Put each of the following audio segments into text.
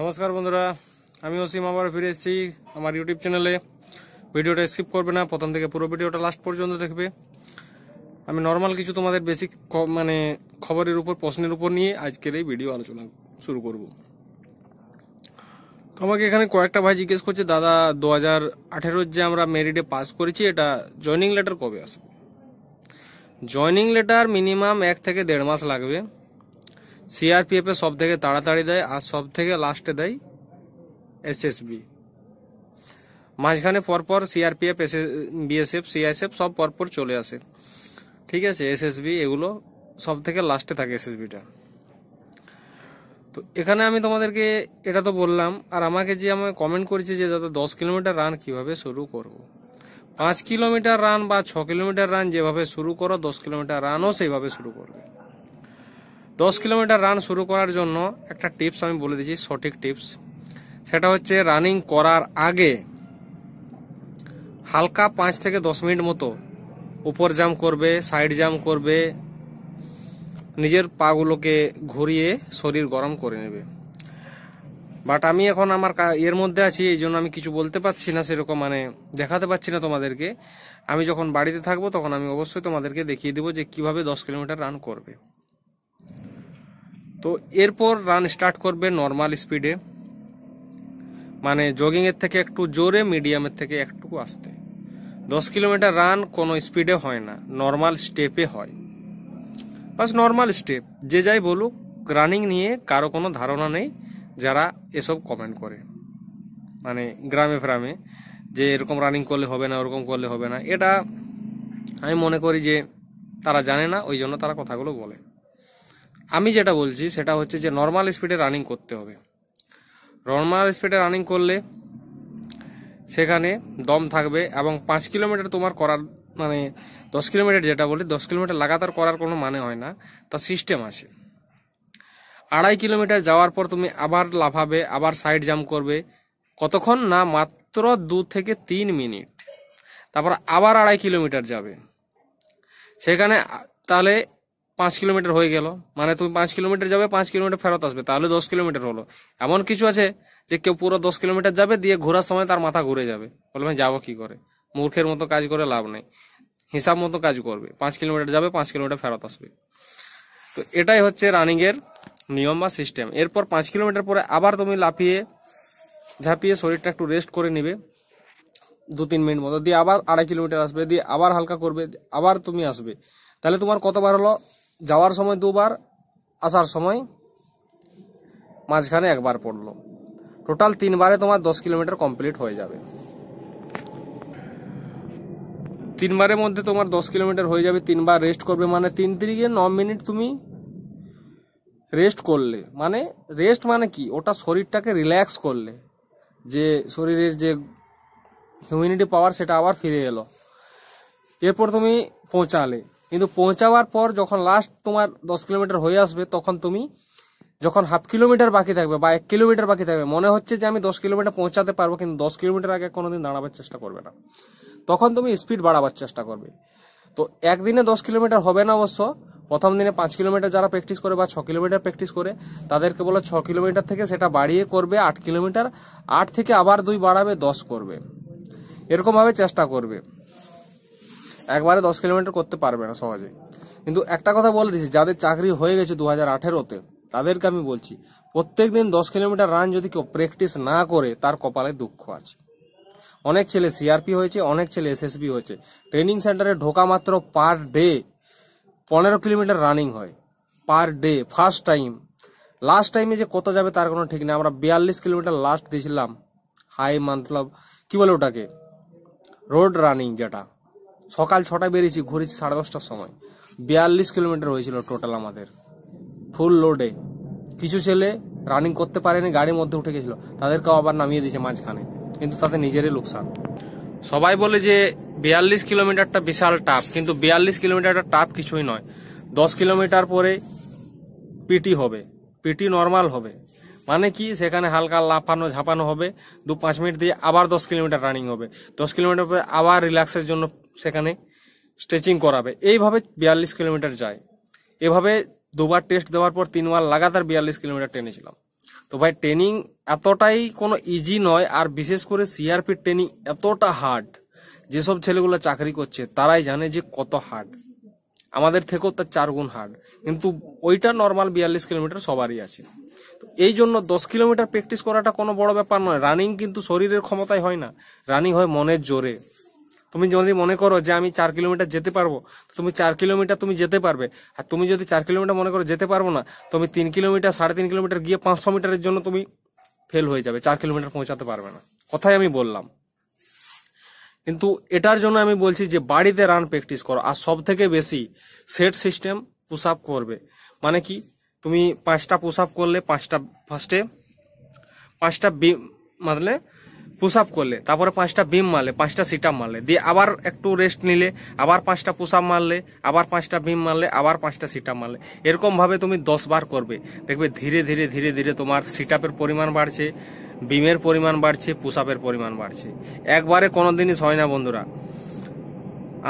নমস্কার বন্ধুরা আমি ওসিম আবার ফিরে এসেছি আমার ইউটিউব চ্যানেলে ভিডিওটা স্কিপ করবে না প্রথম থেকে পুরো ভিডিওটা লাস্ট পর্যন্ত দেখবে আমি নর্মাল কিছু তোমাদের বেসিক মানে খবরের উপর প্রশ্নের উপর নিয়ে আজকের এই ভিডিও আলোচনা শুরু করব তো আমাকে এখানে কয়েকটা ভাই জিজ্ঞেস করছে দাদা দু হাজার আঠেরোর যে আমরা মেরিটে পাস করেছি এটা জয়নিং লেটার কবে আসবে জয়নিং লেটার মিনিমাম এক থেকে দেড় মাস লাগবে সিআরপিএফে সব থেকে তাড়াতাড়ি দেয় আর সব থেকে লাস্টে দেয় এসএসবি মাঝখানে পরপর সিআরপিএফ এস বিএসএফ সিআইএসএফ সব পরপর চলে আসে ঠিক আছে এসএসবি এগুলো সব থেকে লাস্টে থাকে এসএসবিটা তো এখানে আমি তোমাদেরকে এটা তো বললাম আর আমাকে যে আমি কমেন্ট করেছি যে দাদা দশ কিলোমিটার রান কিভাবে শুরু করব। পাঁচ কিলোমিটার রান বা ছ কিলোমিটার রান যেভাবে শুরু করো দশ কিলোমিটার রানও সেইভাবে শুরু করো দশ কিলোমিটার রান শুরু করার জন্য একটা টিপস আমি বলে দিচ্ছি সঠিক টিপস সেটা হচ্ছে রানিং করার আগে হালকা পাঁচ থেকে দশ মিনিট মতো উপর জাম করবে সাইড জাম করবে নিজের পাগুলোকে ঘুরিয়ে শরীর গরম করে নেবে বাট আমি এখন আমার এর মধ্যে আছি এই জন্য আমি কিছু বলতে পারছি না সেরকম মানে দেখাতে পারছি না তোমাদেরকে আমি যখন বাড়িতে থাকবো তখন আমি অবশ্যই তোমাদেরকে দেখিয়ে দেবো যে কিভাবে দশ কিলোমিটার রান করবে তো এরপর রান স্টার্ট করবে নর্মাল স্পিডে মানে জগিংয়ের থেকে একটু জোরে মিডিয়ামের থেকে একটু আসতে দশ কিলোমিটার রান কোনো স্পিডে হয় না নর্মাল স্টেপে হয় বাস নর্মাল স্টেপ যে যাই বলুক রানিং নিয়ে কারো কোনো ধারণা নেই যারা এসব কমেন্ট করে মানে গ্রামে ফ্রামে যে এরকম রানিং করলে হবে না ওরকম করলে হবে না এটা আমি মনে করি যে তারা জানে না ওই জন্য তারা কথাগুলো বলে আমি যেটা বলছি সেটা হচ্ছে যে নর্মাল স্পিডে রানিং করতে হবে নর্মাল স্পিডে রানিং করলে সেখানে দম থাকবে এবং পাঁচ কিলোমিটার তোমার করার মানে দশ কিলোমিটার যেটা বলি দশ কিলোমিটার লাগাতার করার কোনো মানে হয় না তা সিস্টেম আছে আড়াই কিলোমিটার যাওয়ার পর তুমি আবার লাফাবে আবার সাইড জাম্প করবে কতক্ষণ না মাত্র দু থেকে তিন মিনিট তারপর আবার আড়াই কিলোমিটার যাবে সেখানে তাহলে পাঁচ কিলোমিটার হয়ে গেল মানে তুমি পাঁচ কিলোমিটার যাবে পাঁচ কিলোমিটার ফেরত আসবে তাহলে দশ কিলোমিটার হলো এমন কিছু আছে যে কেউ পুরো দশ কিলোমিটার যাবে দিয়ে ঘোরার সময় তার মাথা ঘুরে যাবে বলবে যাবো কি করে মূর্খের মতো কাজ করে লাভ নেই হিসাব মতো কাজ করবে পাঁচ কিলোমিটার যাবে পাঁচ কিলোমিটার ফেরত আসবে তো এটাই হচ্ছে রানিংয়ের নিয়ম বা সিস্টেম এরপর পাঁচ কিলোমিটার পরে আবার তুমি লাফিয়ে ঝাঁপিয়ে শরীরটা একটু রেস্ট করে নিবে দু তিন মিনিট মতো দিয়ে আবার আড়াই কিলোমিটার আসবে দিয়ে আবার হালকা করবে আবার তুমি আসবে তাহলে তোমার কতবার হলো যাওয়ার সময় দুবার আসার সময় মাঝখানে একবার পড়লো টোটাল তিনবারে তোমার দশ কিলোমিটার কমপ্লিট হয়ে যাবে তিনবারের মধ্যে তোমার দশ কিলোমিটার হয়ে যাবে তিনবার রেস্ট করবে মানে তিন তিরিখে ন মিনিট তুমি রেস্ট করলে মানে রেস্ট মানে কি ওটা শরীরটাকে রিল্যাক্স করলে যে শরীরের যে হিউমিনিটি পাওয়ার সেটা আবার ফিরে এলো এরপর তুমি পৌঁছালে কিন্তু পৌঁছাবার পর যখন লাস্ট তোমার দশ কিলোমিটার হয়ে আসবে তখন তুমি যখন হাফ কিলোমিটার বাকি থাকবে বা এক কিলোমিটার বাকি থাকবে মনে হচ্ছে যে আমি দশ কিলোমিটার পৌঁছাতে পারবো কিন্তু দশ কিলোমিটার আগে কোনোদিন দাঁড়াবার চেষ্টা করবে না তখন তুমি স্পিড বাড়াবার চেষ্টা করবে তো একদিনে দশ কিলোমিটার হবে না অবশ্য প্রথম দিনে পাঁচ কিলোমিটার যারা প্র্যাকটিস করে বা ছ কিলোমিটার প্র্যাকটিস করে তাদেরকে বলো ছ কিলোমিটার থেকে সেটা বাড়িয়ে করবে আট কিলোমিটার আট থেকে আবার দুই বাড়াবে দশ করবে এরকমভাবে চেষ্টা করবে একবারে দশ কিলোমিটার করতে পারবে না সহজে কিন্তু একটা কথা বলে দিচ্ছি যাদের চাকরি হয়ে গেছে দু হাজার আঠেরোতে তাদেরকে আমি বলছি প্রত্যেক দিন দশ কিলোমিটার রান যদি কেউ প্র্যাকটিস না করে তার কপালে দুঃখ আছে অনেক ছেলে সিআরপি হয়েছে অনেক ছেলে এসএসবি হয়েছে ট্রেনিং সেন্টারে ঢোকা মাত্র পার ডে পনেরো কিলোমিটার রানিং হয় per day first time last টাইমে যে কত যাবে তার কোনো ঠিক নেই আমরা বিয়াল্লিশ কিলোমিটার লাস্ট দিয়েছিলাম হাই মতলব কি বলে ওটাকে রোড রানিং যেটা সকাল ছটায় বেরিয়েছি ঘুরেছি সাড়ে দশটার সময় বিয়াল্লিশ কিলোমিটার হয়েছিল টোটাল আমাদের ফুল লোডে কিছু ছেলে রানিং করতে পারেনি গাড়ির মধ্যে উঠে গেছিল তাদেরকেও আবার নামিয়ে দিয়েছে মাঝখানে কিন্তু তাতে নিজেরই লোকসান সবাই বলে যে বিয়াল্লিশ কিলোমিটারটা বিশাল টাপ কিন্তু বিয়াল্লিশ কিলোমিটারটা টাপ কিছুই নয় দশ কিলোমিটার পরে পিটি হবে পিটি নর্মাল হবে মানে কি সেখানে হালকা লাফানো ঝাঁপানো হবে দু পাঁচ মিনিট দিয়ে আবার দশ কিলোমিটার রানিং হবে দশ কিলোমিটার পরে আবার রিল্যাক্সের জন্য সেখানে স্ট্রেচিং করাবে এইভাবে বিয়াল্লিশ কিলোমিটার যায় এভাবে দুবার টেস্ট দেওয়ার পর তিনবার লাগাতার বিয়াল্লিশ কিলোমিটার টেনেছিলাম তো ভাই ট্রেনিং এতটাই কোনো ইজি নয় আর বিশেষ করে সিআরপির ট্রেনিং এতটা হার্ড যেসব ছেলেগুলো চাকরি করছে তারাই জানে যে কত হার্ড আমাদের থেকেও তার চার গুণ হার্ড কিন্তু ওইটা নর্মাল বিয়াল্লিশ কিলোমিটার সবারই আছে এই জন্য দশ কিলোমিটার প্র্যাকটিস করাটা কোনো বড় ব্যাপার নয় রানিং কিন্তু শরীরের ক্ষমতায় হয় না রানিং হয় মনের জোরে তুমি যদি মনে করো যে আমি চার কিলোমিটার যেতে পারবো তুমি চার কিলোমিটার তুমি যেতে পারবে আর তুমি যদি চার কিলোমিটার মনে করো যেতে পারবো না তুমি তিন কিলোমিটার সাড়ে তিন কিলোমিটার গিয়ে পাঁচশো মিটারের জন্য তুমি ফেল হয়ে যাবে চার কিলোমিটার পৌঁছাতে পারবে না কথাই আমি বললাম কিন্তু এটার জন্য আমি বলছি যে বাড়িতে রান প্র্যাকটিস করো আর সব থেকে বেশি সেট সিস্টেম পুশ আপ করবে মানে কি তুমি পাঁচটা পুশ আপ করলে পাঁচটা ফার্স্টে পাঁচটা বিম মারলে পুশ আপ করলে তারপরে পাঁচটা বিম মারলে পাঁচটা সিট আপ মারলে দিয়ে আবার একটু রেস্ট নিলে আবার পাঁচটা পুশ আপ মারলে আবার পাঁচটা বিম মারলে আবার পাঁচটা সিট আপ মারলে এরকমভাবে তুমি দশ বার করবে দেখবে ধীরে ধীরে ধীরে ধীরে তোমার সিট আপের পরিমাণ বাড়ছে বিমের পরিমাণ বাড়ছে পুশ পরিমাণ বাড়ছে একবারে কোনো জিনিস হয় না বন্ধুরা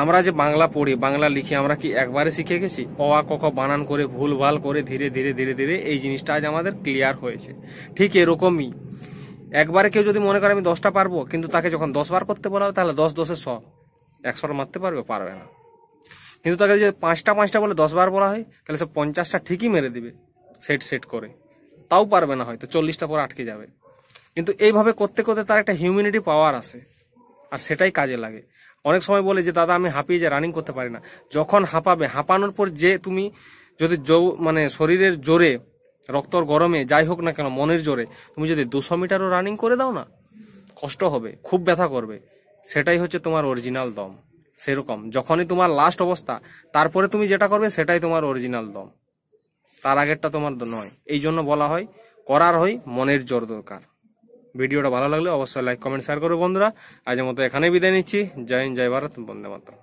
আমরা যে বাংলা পড়ি বাংলা লিখি আমরা কি একবারে শিখে গেছি অ আ কখ বানান করে ভুল ভাল করে ধীরে ধীরে ধীরে ধীরে এই জিনিসটা আজ আমাদের ক্লিয়ার হয়েছে ঠিক এরকমই একবারে কেউ যদি মনে করে আমি দশটা পারবো কিন্তু তাকে যখন দশ বার করতে বলা হবে তাহলে দশ দশে শ একশোর মারতে পারবে পারবে না কিন্তু তাকে যদি পাঁচটা পাঁচটা বলে দশ বার বলা হয় তাহলে সে পঞ্চাশটা ঠিকই মেরে দিবে সেট সেট করে তাও পারবে না হয়তো চল্লিশটা পর আটকে যাবে কিন্তু এইভাবে করতে করতে তার একটা হিউম্যানিটি পাওয়ার আছে আর সেটাই কাজে লাগে অনেক সময় বলে যে দাদা আমি হাঁপিয়ে যে রানিং করতে পারি না যখন হাঁপাবে হাঁপানোর পর যে তুমি যদি মানে শরীরের জোরে রক্তর গরমে যাই হোক না কেন মনের জোরে তুমি যদি দুশো মিটারও রানিং করে দাও না কষ্ট হবে খুব ব্যথা করবে সেটাই হচ্ছে তোমার অরিজিনাল দম সেরকম যখনই তোমার লাস্ট অবস্থা তারপরে তুমি যেটা করবে সেটাই তোমার অরিজিনাল দম তার আগেরটা তোমার নয় এই জন্য বলা হয় করার হয় মনের জোর দরকার ভিডিওটা ভালো লাগলে অবশ্যই লাইক কমেন্ট শেয়ার করবো বন্ধুরা আজের মতো এখানেই বিদায় নিচ্ছি জয় হিন্দ জয় ভারত বন্দে মাতর